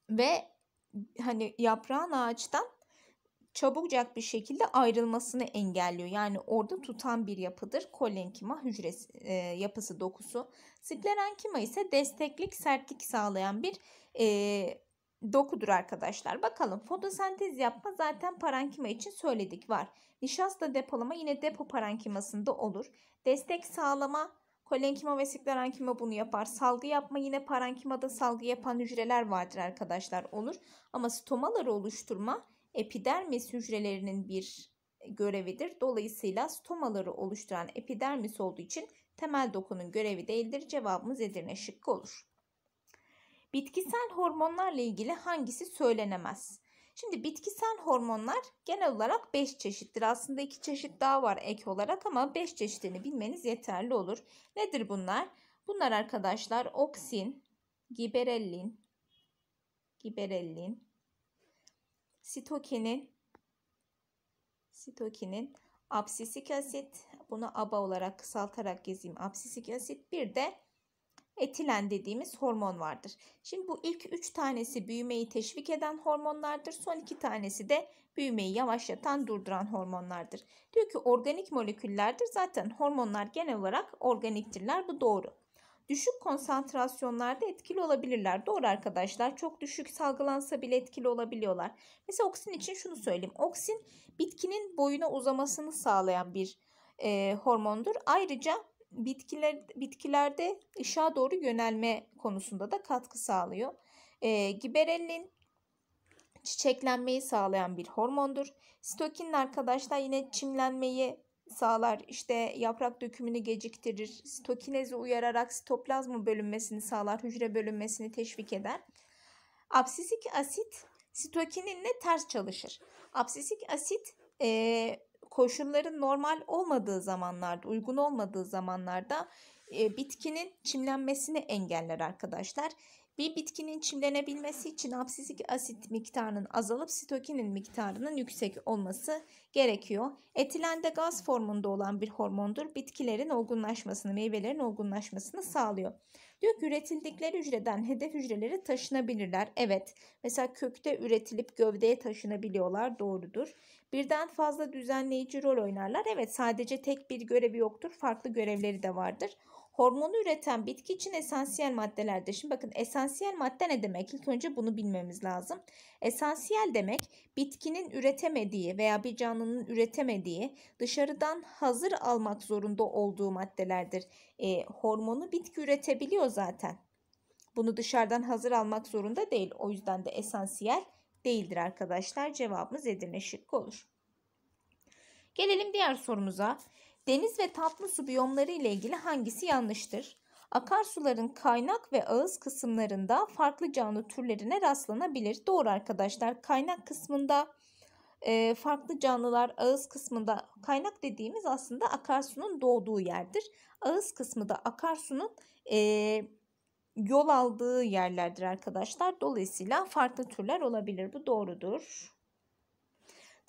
ve hani yaprağın ağaçtan çabucak bir şekilde ayrılmasını engelliyor. Yani orada tutan bir yapıdır kolenkima hücresi e, yapısı dokusu. Splerenkima ise desteklik sertlik sağlayan bir e, dokudur arkadaşlar. Bakalım fotosentez yapma zaten parankima için söyledik var. Nişasta depolama yine depo parankimasında olur. Destek sağlama kolenkima vesikler ankima bunu yapar. Salgı yapma yine parankimada salgı yapan hücreler vardır arkadaşlar olur. Ama stomaları oluşturma epidermis hücrelerinin bir görevidir. Dolayısıyla stomaları oluşturan epidermis olduğu için temel dokunun görevi değildir. Cevabımız Edirne şıkkı olur. Bitkisel hormonlarla ilgili hangisi söylenemez? Şimdi bitkisel hormonlar genel olarak 5 çeşittir. Aslında 2 çeşit daha var ek olarak ama 5 çeşitini bilmeniz yeterli olur. Nedir bunlar? Bunlar arkadaşlar oksin, giberellin, giberellin, sitokinin, sitokinin, absisik asit, bunu ABA olarak kısaltarak gezeyim. Absisik asit bir de etilen dediğimiz hormon vardır. Şimdi bu ilk 3 tanesi büyümeyi teşvik eden hormonlardır. Son 2 tanesi de büyümeyi yavaşlatan, durduran hormonlardır. Diyor ki organik moleküllerdir. Zaten hormonlar genel olarak organiktirler. Bu doğru. Düşük konsantrasyonlarda etkili olabilirler. Doğru arkadaşlar. Çok düşük salgılansa bile etkili olabiliyorlar. Mesela oksin için şunu söyleyeyim. Oksin bitkinin boyuna uzamasını sağlayan bir e, hormondur. Ayrıca bitkiler, bitkilerde ışığa doğru yönelme konusunda da katkı sağlıyor. E, giberellin çiçeklenmeyi sağlayan bir hormondur. Sitokin arkadaşlar yine çimlenmeyi sağlar. İşte yaprak dökümünü geciktirir. Sitokinezi uyararak sitoplazma bölünmesini sağlar. Hücre bölünmesini teşvik eder. Absisik asit stokininle ters çalışır. Absisik asit e, koşulların normal olmadığı zamanlarda, uygun olmadığı zamanlarda e, bitkinin çimlenmesini engeller arkadaşlar. Bir bitkinin çimlenebilmesi için absisik asit miktarının azalıp sitokinin miktarının yüksek olması gerekiyor. etilende gaz formunda olan bir hormondur. Bitkilerin olgunlaşmasını, meyvelerin olgunlaşmasını sağlıyor. Diyor ki üretildikleri hücreden hedef hücrelere taşınabilirler. Evet mesela kökte üretilip gövdeye taşınabiliyorlar doğrudur. Birden fazla düzenleyici rol oynarlar. Evet sadece tek bir görevi yoktur farklı görevleri de vardır. Hormonu üreten bitki için esansiyel maddelerde. Şimdi bakın esansiyel madde ne demek? İlk önce bunu bilmemiz lazım. Esansiyel demek bitkinin üretemediği veya bir canlının üretemediği dışarıdan hazır almak zorunda olduğu maddelerdir. E, hormonu bitki üretebiliyor zaten. Bunu dışarıdan hazır almak zorunda değil. O yüzden de esansiyel değildir arkadaşlar. Cevabımız Edirne şıkkı olur. Gelelim diğer sorumuza. Deniz ve tatlı su biyomları ile ilgili hangisi yanlıştır? Akarsuların kaynak ve ağız kısımlarında farklı canlı türlerine rastlanabilir. Doğru arkadaşlar. Kaynak kısmında e, farklı canlılar ağız kısmında kaynak dediğimiz aslında akarsunun doğduğu yerdir. Ağız kısmı da akarsunun e, yol aldığı yerlerdir arkadaşlar. Dolayısıyla farklı türler olabilir. Bu doğrudur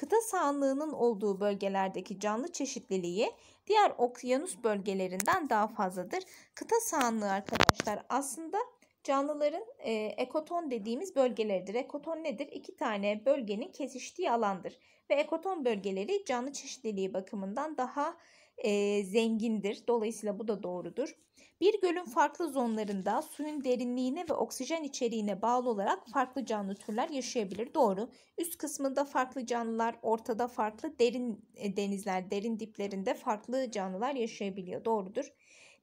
kıta sahanlığının olduğu bölgelerdeki canlı çeşitliliği diğer okyanus bölgelerinden daha fazladır. Kıta sahanlığı arkadaşlar aslında canlıların e, ekoton dediğimiz bölgeleridir. Ekoton nedir? İki tane bölgenin kesiştiği alandır. Ve ekoton bölgeleri canlı çeşitliliği bakımından daha e, zengindir. Dolayısıyla bu da doğrudur. Bir gölün farklı zonlarında suyun derinliğine ve oksijen içeriğine bağlı olarak farklı canlı türler yaşayabilir. Doğru. Üst kısmında farklı canlılar, ortada farklı derin e, denizler, derin diplerinde farklı canlılar yaşayabiliyor. Doğrudur.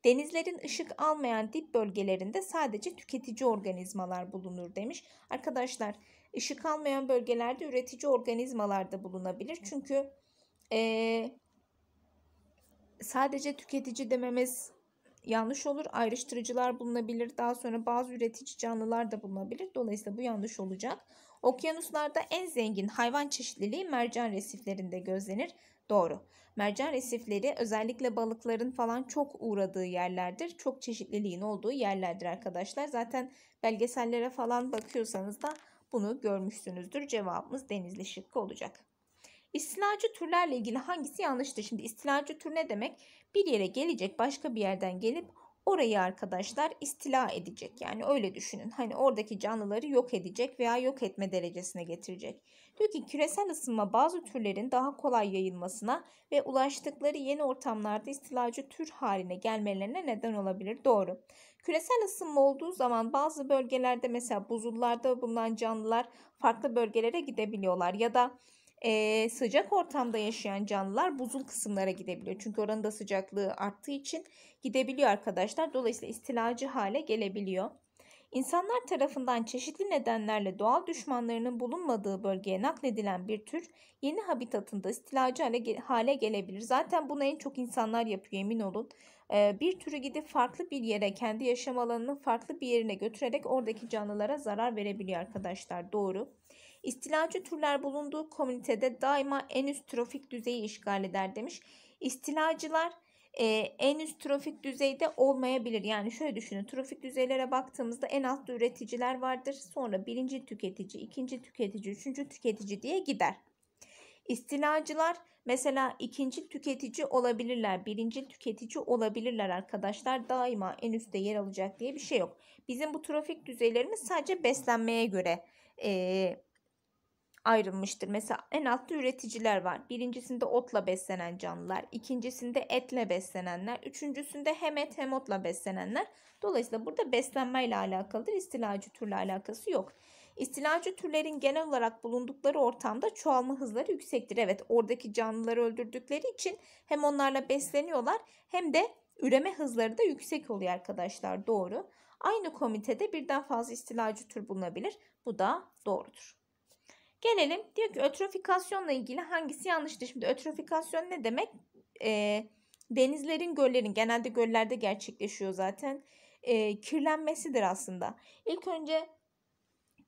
Denizlerin ışık almayan dip bölgelerinde sadece tüketici organizmalar bulunur demiş. Arkadaşlar ışık almayan bölgelerde üretici organizmalar da bulunabilir. Çünkü ee, sadece tüketici dememiz yanlış olur. Ayrıştırıcılar bulunabilir. Daha sonra bazı üretici canlılar da bulunabilir. Dolayısıyla bu yanlış olacak. Okyanuslarda en zengin hayvan çeşitliliği mercan resiflerinde gözlenir. Doğru. Mercan resifleri özellikle balıkların falan çok uğradığı yerlerdir. Çok çeşitliliğin olduğu yerlerdir arkadaşlar. Zaten belgesellere falan bakıyorsanız da bunu görmüşsünüzdür. Cevabımız denizli şıkkı olacak. İstilacı türlerle ilgili hangisi yanlıştır? Şimdi istilacı tür ne demek? Bir yere gelecek başka bir yerden gelip orayı arkadaşlar istila edecek. Yani öyle düşünün. Hani oradaki canlıları yok edecek veya yok etme derecesine getirecek. Diyor ki küresel ısınma bazı türlerin daha kolay yayılmasına ve ulaştıkları yeni ortamlarda istilacı tür haline gelmelerine neden olabilir. Doğru. Küresel ısınma olduğu zaman bazı bölgelerde mesela buzullarda bulunan canlılar farklı bölgelere gidebiliyorlar ya da e, sıcak ortamda yaşayan canlılar buzul kısımlara gidebiliyor. Çünkü oranın da sıcaklığı arttığı için gidebiliyor arkadaşlar. Dolayısıyla istilacı hale gelebiliyor. İnsanlar tarafından çeşitli nedenlerle doğal düşmanlarının bulunmadığı bölgeye nakledilen bir tür yeni habitatında istilacı hale, hale gelebilir. Zaten bunu en çok insanlar yapıyor emin olun. Ee, bir türü gidip farklı bir yere kendi yaşam alanının farklı bir yerine götürerek oradaki canlılara zarar verebiliyor arkadaşlar doğru. İstilacı türler bulunduğu komünitede daima en üst trofik düzeyi işgal eder demiş. İstilacılar e, en üst trofik düzeyde olmayabilir. Yani şöyle düşünün trofik düzeylere baktığımızda en altta üreticiler vardır. Sonra birinci tüketici, ikinci tüketici, üçüncü tüketici diye gider. İstilacılar mesela ikinci tüketici olabilirler, birinci tüketici olabilirler arkadaşlar. Daima en üstte yer alacak diye bir şey yok. Bizim bu trofik düzeylerimiz sadece beslenmeye göre e, ayrılmıştır. Mesela en altta üreticiler var. Birincisinde otla beslenen canlılar, ikincisinde etle beslenenler, üçüncüsünde hem et hem otla beslenenler. Dolayısıyla burada beslenmeyle alakalıdır. İstilacı türle alakası yok. İstilacı türlerin genel olarak bulundukları ortamda çoğalma hızları yüksektir. Evet oradaki canlıları öldürdükleri için hem onlarla besleniyorlar hem de üreme hızları da yüksek oluyor arkadaşlar doğru. Aynı komitede birden fazla istilacı tür bulunabilir. Bu da doğrudur. Gelelim diyor ki ötrofikasyonla ilgili hangisi yanlıştır? Şimdi ötrofikasyon ne demek? E, denizlerin, göllerin genelde göllerde gerçekleşiyor zaten. E, kirlenmesidir aslında. İlk önce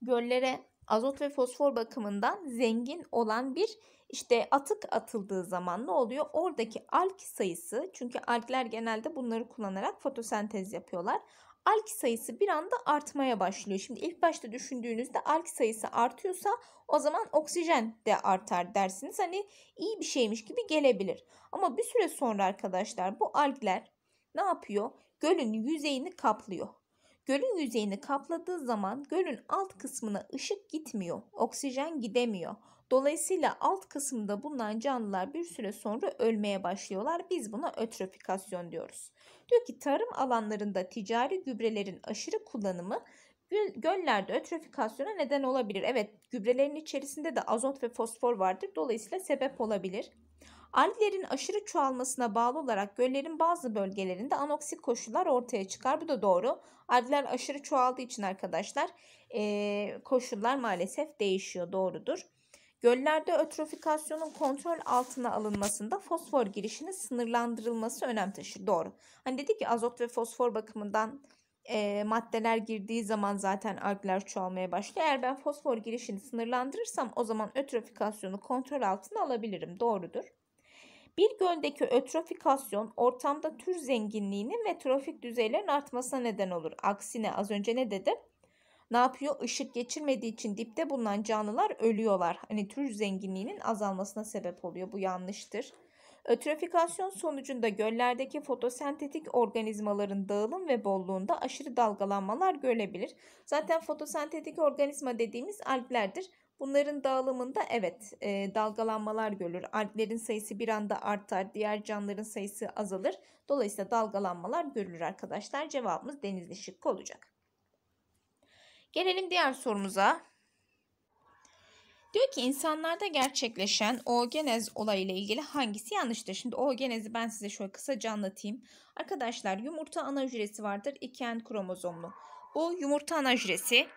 göllere azot ve fosfor bakımından zengin olan bir işte atık atıldığı zaman ne oluyor? Oradaki alk sayısı çünkü alkler genelde bunları kullanarak fotosentez yapıyorlar alki sayısı bir anda artmaya başlıyor. Şimdi ilk başta düşündüğünüzde alki sayısı artıyorsa o zaman oksijen de artar dersiniz. Hani iyi bir şeymiş gibi gelebilir. Ama bir süre sonra arkadaşlar bu algler ne yapıyor? Gölün yüzeyini kaplıyor. Gölün yüzeyini kapladığı zaman gölün alt kısmına ışık gitmiyor. Oksijen gidemiyor. Dolayısıyla alt kısımda bulunan canlılar bir süre sonra ölmeye başlıyorlar. Biz buna ötrofikasyon diyoruz. Diyor ki tarım alanlarında ticari gübrelerin aşırı kullanımı göllerde ötrofikasyona neden olabilir. Evet gübrelerin içerisinde de azot ve fosfor vardır. Dolayısıyla sebep olabilir. Alglerin aşırı çoğalmasına bağlı olarak göllerin bazı bölgelerinde anoksik koşullar ortaya çıkar. Bu da doğru. Algler aşırı çoğaldığı için arkadaşlar koşullar maalesef değişiyor. Doğrudur. Göllerde ötrofikasyonun kontrol altına alınmasında fosfor girişinin sınırlandırılması önem taşır. Doğru. Hani dedik ki azot ve fosfor bakımından e, maddeler girdiği zaman zaten algler çoğalmaya başlıyor. Eğer ben fosfor girişini sınırlandırırsam o zaman ötrofikasyonu kontrol altına alabilirim. Doğrudur. Bir göldeki ötrofikasyon ortamda tür zenginliğinin ve trofik düzeylerin artmasına neden olur. Aksine az önce ne dedim? ne yapıyor? Işık geçirmediği için dipte bulunan canlılar ölüyorlar. Hani tür zenginliğinin azalmasına sebep oluyor. Bu yanlıştır. Ötrofikasyon e, sonucunda göllerdeki fotosentetik organizmaların dağılım ve bolluğunda aşırı dalgalanmalar görülebilir. Zaten fotosentetik organizma dediğimiz alglerdir. Bunların dağılımında evet e, dalgalanmalar görülür. Alplerin sayısı bir anda artar, diğer canlıların sayısı azalır. Dolayısıyla dalgalanmalar görülür arkadaşlar. Cevabımız denizli şıkkı olacak. Gelelim diğer sorumuza. Diyor ki insanlarda gerçekleşen oogenez olayı ile ilgili hangisi yanlıştır? Şimdi oogenezi ben size şöyle kısaca anlatayım. Arkadaşlar yumurta ana hücresi vardır. 2N kromozomlu. Bu yumurta ana hücresi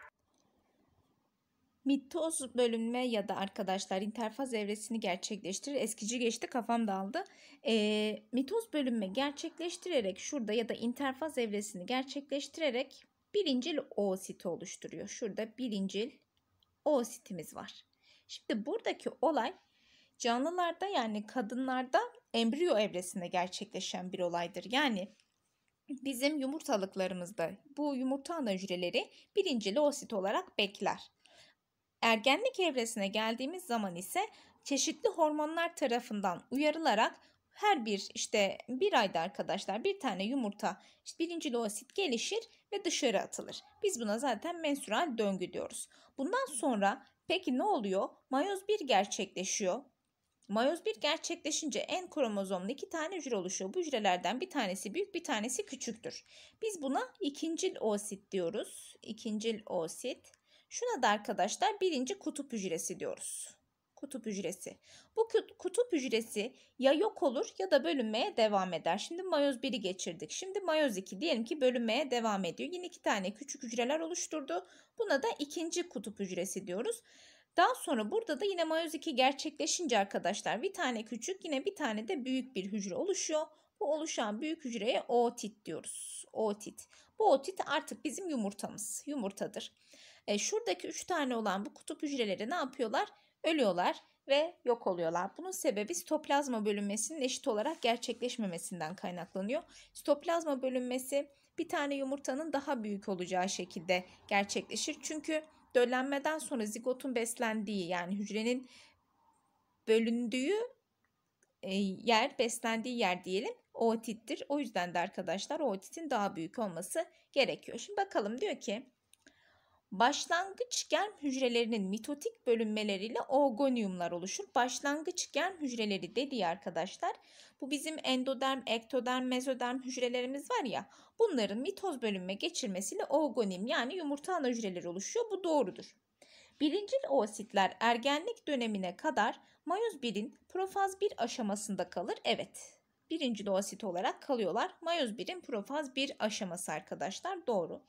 mitoz bölünme ya da arkadaşlar interfaz evresini gerçekleştirir. Eskici geçti kafam dağıldı. E, mitoz bölünme gerçekleştirerek şurada ya da interfaz evresini gerçekleştirerek birincil O oluşturuyor. Şurada birincil oositimiz var. Şimdi buradaki olay canlılarda yani kadınlarda embriyo evresinde gerçekleşen bir olaydır. Yani bizim yumurtalıklarımızda bu yumurta ana hücreleri birincil oosit olarak bekler. Ergenlik evresine geldiğimiz zaman ise çeşitli hormonlar tarafından uyarılarak her bir işte bir ayda arkadaşlar bir tane yumurta işte birinci loasit gelişir ve dışarı atılır. Biz buna zaten mensural döngü diyoruz. Bundan sonra peki ne oluyor? Mayoz 1 gerçekleşiyor. Mayoz 1 gerçekleşince en kromozomlu iki tane hücre oluşuyor. Bu hücrelerden bir tanesi büyük bir tanesi küçüktür. Biz buna ikincil oasit diyoruz. İkincil oasit. Şuna da arkadaşlar birinci kutup hücresi diyoruz kutup hücresi. Bu kutup hücresi ya yok olur ya da bölünmeye devam eder. Şimdi mayoz 1'i geçirdik. Şimdi mayoz 2 diyelim ki bölünmeye devam ediyor. Yine iki tane küçük hücreler oluşturdu. Buna da ikinci kutup hücresi diyoruz. Daha sonra burada da yine mayoz 2 gerçekleşince arkadaşlar bir tane küçük yine bir tane de büyük bir hücre oluşuyor. Bu oluşan büyük hücreye ootit diyoruz. Ootit. Bu ootit artık bizim yumurtamız. Yumurtadır. E, şuradaki 3 tane olan bu kutup hücreleri ne yapıyorlar? ölüyorlar ve yok oluyorlar. Bunun sebebi sitoplazma bölünmesinin eşit olarak gerçekleşmemesinden kaynaklanıyor. Sitoplazma bölünmesi bir tane yumurtanın daha büyük olacağı şekilde gerçekleşir. Çünkü döllenmeden sonra zigotun beslendiği yani hücrenin bölündüğü e, yer beslendiği yer diyelim ootittir. O yüzden de arkadaşlar ootitin daha büyük olması gerekiyor. Şimdi bakalım diyor ki Başlangıç germ hücrelerinin mitotik bölünmeleriyle oogoniumlar oluşur. Başlangıç germ hücreleri dediği arkadaşlar bu bizim endoderm, ektoderm, mezoderm hücrelerimiz var ya bunların mitoz bölünme geçirmesiyle oogonim yani yumurta ana hücreleri oluşuyor. Bu doğrudur. Birincil oositler ergenlik dönemine kadar mayoz 1'in profaz 1 aşamasında kalır. Evet birinci oosit olarak kalıyorlar. Mayoz 1'in profaz 1 aşaması arkadaşlar doğru.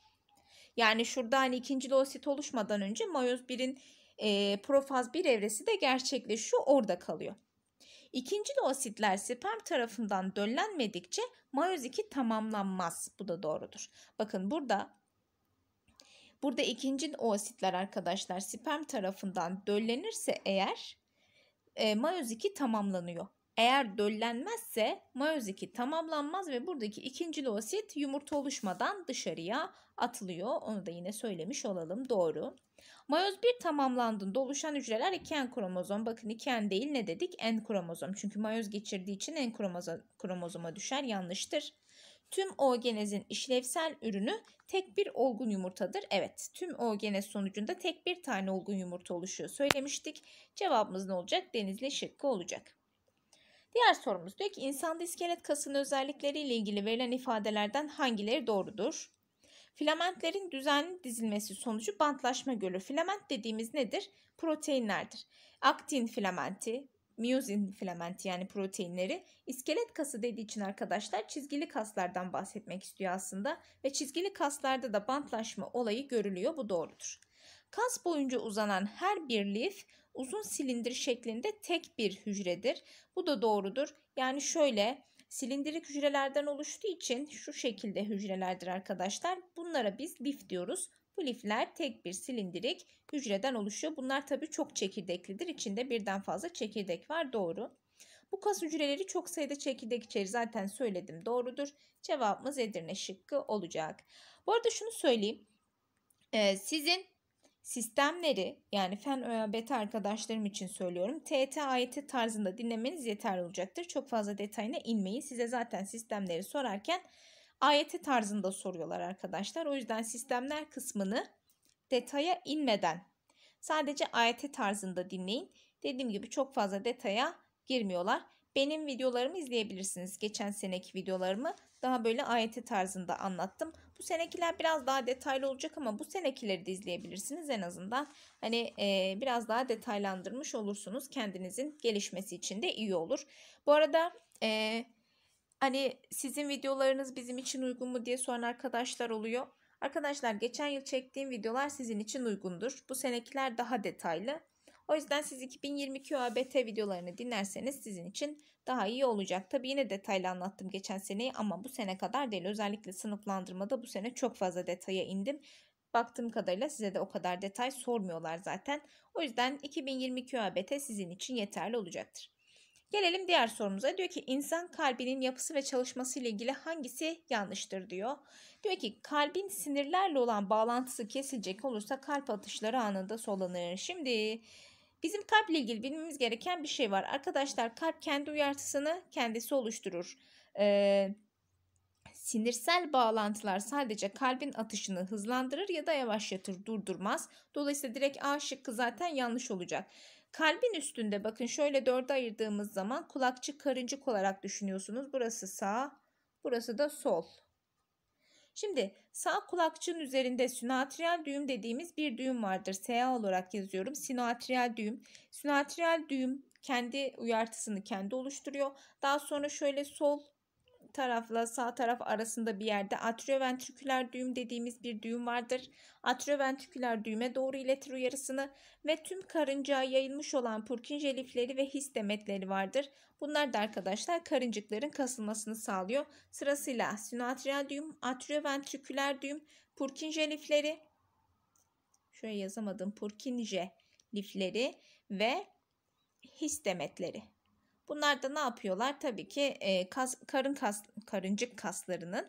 Yani şurada hani ikinci losit oluşmadan önce mayoz 1'in e, profaz 1 evresi de gerçekleşiyor orada kalıyor. İkinci loositler sperm tarafından döllenmedikçe mayoz 2 tamamlanmaz. Bu da doğrudur. Bakın burada Burada ikinci oositler arkadaşlar sperm tarafından döllenirse eğer e, mayoz 2 tamamlanıyor. Eğer döllenmezse mayoz 2 tamamlanmaz ve buradaki ikinci osit yumurta oluşmadan dışarıya atılıyor. Onu da yine söylemiş olalım. Doğru. Mayoz 1 tamamlandığında oluşan hücreler iki en kromozom. Bakın iki en değil ne dedik? En kromozom. Çünkü mayoz geçirdiği için en kromozoma, kromozoma düşer. Yanlıştır. Tüm oogenezin işlevsel ürünü tek bir olgun yumurtadır. Evet tüm oogenez sonucunda tek bir tane olgun yumurta oluşuyor söylemiştik. Cevabımız ne olacak? Denizli şıkkı olacak. Diğer sorumuz diyor ki insanda iskelet kasının özellikleriyle ilgili verilen ifadelerden hangileri doğrudur? Filamentlerin düzenli dizilmesi sonucu bantlaşma görülür. Filament dediğimiz nedir? Proteinlerdir. Aktin filamenti, miyozin filamenti yani proteinleri iskelet kası dediği için arkadaşlar çizgili kaslardan bahsetmek istiyor aslında ve çizgili kaslarda da bantlaşma olayı görülüyor bu doğrudur. Kas boyunca uzanan her bir lif uzun silindir şeklinde tek bir hücredir. Bu da doğrudur. Yani şöyle silindirik hücrelerden oluştuğu için şu şekilde hücrelerdir arkadaşlar. Bunlara biz lif diyoruz. Bu lifler tek bir silindirik hücreden oluşuyor. Bunlar tabii çok çekirdeklidir. İçinde birden fazla çekirdek var. Doğru. Bu kas hücreleri çok sayıda çekirdek içerir. Zaten söyledim. Doğrudur. Cevabımız Edirne şıkkı olacak. Bu arada şunu söyleyeyim. Ee, sizin sistemleri yani fen öğe beta arkadaşlarım için söylüyorum. TT AYT tarzında dinlemeniz yeterli olacaktır. Çok fazla detayına inmeyin. Size zaten sistemleri sorarken AYT tarzında soruyorlar arkadaşlar. O yüzden sistemler kısmını detaya inmeden sadece AYT tarzında dinleyin. Dediğim gibi çok fazla detaya girmiyorlar. Benim videolarımı izleyebilirsiniz. Geçen seneki videolarımı daha böyle AYT tarzında anlattım. Bu senekiler biraz daha detaylı olacak ama bu senekileri de izleyebilirsiniz en azından. Hani e, biraz daha detaylandırmış olursunuz. Kendinizin gelişmesi için de iyi olur. Bu arada e, hani sizin videolarınız bizim için uygun mu diye soran arkadaşlar oluyor. Arkadaşlar geçen yıl çektiğim videolar sizin için uygundur. Bu senekiler daha detaylı. O yüzden siz 2020 QABT videolarını dinlerseniz sizin için daha iyi olacak. Tabii yine detaylı anlattım geçen seneyi ama bu sene kadar değil. Özellikle sınıflandırmada bu sene çok fazla detaya indim. Baktığım kadarıyla size de o kadar detay sormuyorlar zaten. O yüzden 2020 QABT sizin için yeterli olacaktır. Gelelim diğer sorumuza. Diyor ki insan kalbinin yapısı ve çalışması ile ilgili hangisi yanlıştır diyor. Diyor ki kalbin sinirlerle olan bağlantısı kesilecek olursa kalp atışları anında solanır. Şimdi Bizim kalple ilgili bilmemiz gereken bir şey var. Arkadaşlar kalp kendi uyarısını kendisi oluşturur. Ee, sinirsel bağlantılar sadece kalbin atışını hızlandırır ya da yavaşlatır, durdurmaz. Dolayısıyla direkt A şıkkı zaten yanlış olacak. Kalbin üstünde bakın şöyle dörde ayırdığımız zaman kulakçı karıncık olarak düşünüyorsunuz. Burası sağ, burası da sol. Şimdi sağ kulakçığın üzerinde sinoatriyal düğüm dediğimiz bir düğüm vardır. SA olarak yazıyorum. Sinoatriyal düğüm. Sinoatriyal düğüm kendi uyartısını kendi oluşturuyor. Daha sonra şöyle sol tarafla sağ taraf arasında bir yerde atrioventriküler düğüm dediğimiz bir düğüm vardır. Atrioventriküler düğüme doğru iletir uyarısını ve tüm karıncaya yayılmış olan Purkinje lifleri ve his demetleri vardır. Bunlar da arkadaşlar karıncıkların kasılmasını sağlıyor. Sırasıyla sinoatrial düğüm, atrioventriküler düğüm, Purkinje lifleri, şöyle yazamadım, Purkinje lifleri ve his demetleri. Bunlar da ne yapıyorlar? Tabii ki e, kas, karın kas, karıncık kaslarının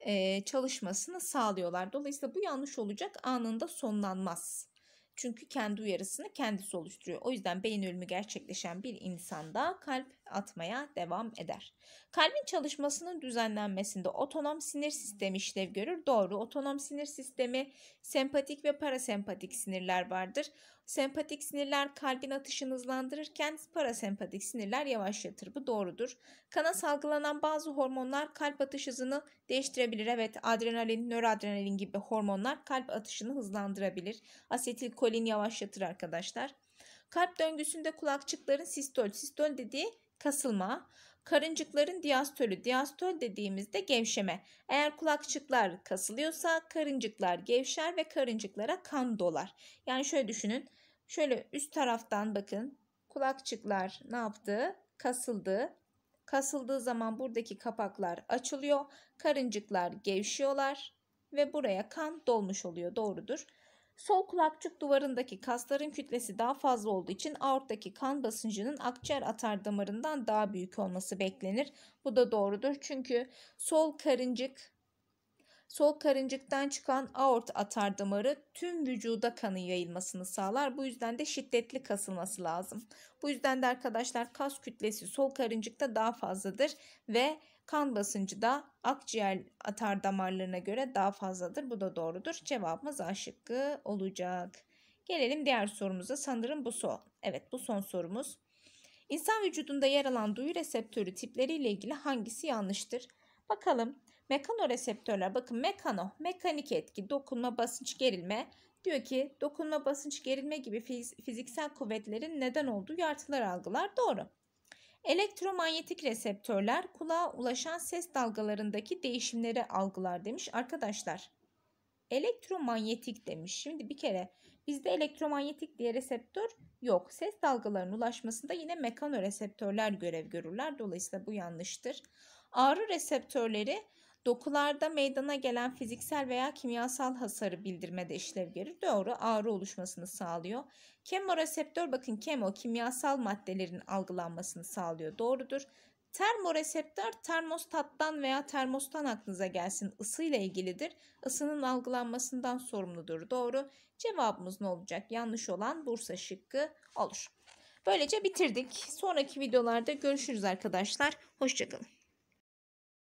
e, çalışmasını sağlıyorlar. Dolayısıyla bu yanlış olacak anında sonlanmaz. Çünkü kendi uyarısını kendisi oluşturuyor. O yüzden beyin ölümü gerçekleşen bir insanda kalp atmaya devam eder. Kalbin çalışmasının düzenlenmesinde otonom sinir sistemi işlev görür. Doğru. Otonom sinir sistemi sempatik ve parasempatik sinirler vardır. Sempatik sinirler kalbin atışını hızlandırırken parasempatik sinirler yavaşlatır. Bu doğrudur. Kana salgılanan bazı hormonlar kalp atış hızını değiştirebilir. Evet adrenalin, nöroadrenalin gibi hormonlar kalp atışını hızlandırabilir. Asetilkolin yavaşlatır arkadaşlar. Kalp döngüsünde kulakçıkların sistol, sistol dediği kasılma, karıncıkların diastolü, diastol dediğimizde gevşeme. Eğer kulakçıklar kasılıyorsa karıncıklar gevşer ve karıncıklara kan dolar. Yani şöyle düşünün Şöyle üst taraftan bakın kulakçıklar ne yaptı? Kasıldı. Kasıldığı zaman buradaki kapaklar açılıyor. Karıncıklar gevşiyorlar ve buraya kan dolmuş oluyor doğrudur. Sol kulakçık duvarındaki kasların kütlesi daha fazla olduğu için aorttaki kan basıncının akciğer atar damarından daha büyük olması beklenir. Bu da doğrudur çünkü sol karıncık Sol karıncıktan çıkan aort atar damarı tüm vücuda kanın yayılmasını sağlar. Bu yüzden de şiddetli kasılması lazım. Bu yüzden de arkadaşlar kas kütlesi sol karıncıkta daha fazladır ve kan basıncı da akciğer atar damarlarına göre daha fazladır. Bu da doğrudur. Cevabımız A şıkkı olacak. Gelelim diğer sorumuza. Sanırım bu son. Evet bu son sorumuz. İnsan vücudunda yer alan duyu reseptörü ile ilgili hangisi yanlıştır? Bakalım Mekanoreseptörler bakın mekano mekanik etki dokunma basınç gerilme diyor ki dokunma basınç gerilme gibi fiziksel kuvvetlerin neden olduğu yartılar algılar doğru. Elektromanyetik reseptörler kulağa ulaşan ses dalgalarındaki değişimleri algılar demiş arkadaşlar. Elektromanyetik demiş. Şimdi bir kere bizde elektromanyetik diye reseptör yok. Ses dalgalarının ulaşmasında yine mekanoreseptörler görev görürler. Dolayısıyla bu yanlıştır. Ağrı reseptörleri Dokularda meydana gelen fiziksel veya kimyasal hasarı bildirmede işlev görür. Doğru ağrı oluşmasını sağlıyor. Kemoreseptör bakın kemo kimyasal maddelerin algılanmasını sağlıyor. Doğrudur. Termoreseptör termostattan veya termostan aklınıza gelsin ısıyla ilgilidir. Isının algılanmasından sorumludur. Doğru. Cevabımız ne olacak? Yanlış olan Bursa şıkkı olur. Böylece bitirdik. Sonraki videolarda görüşürüz arkadaşlar. Hoşçakalın.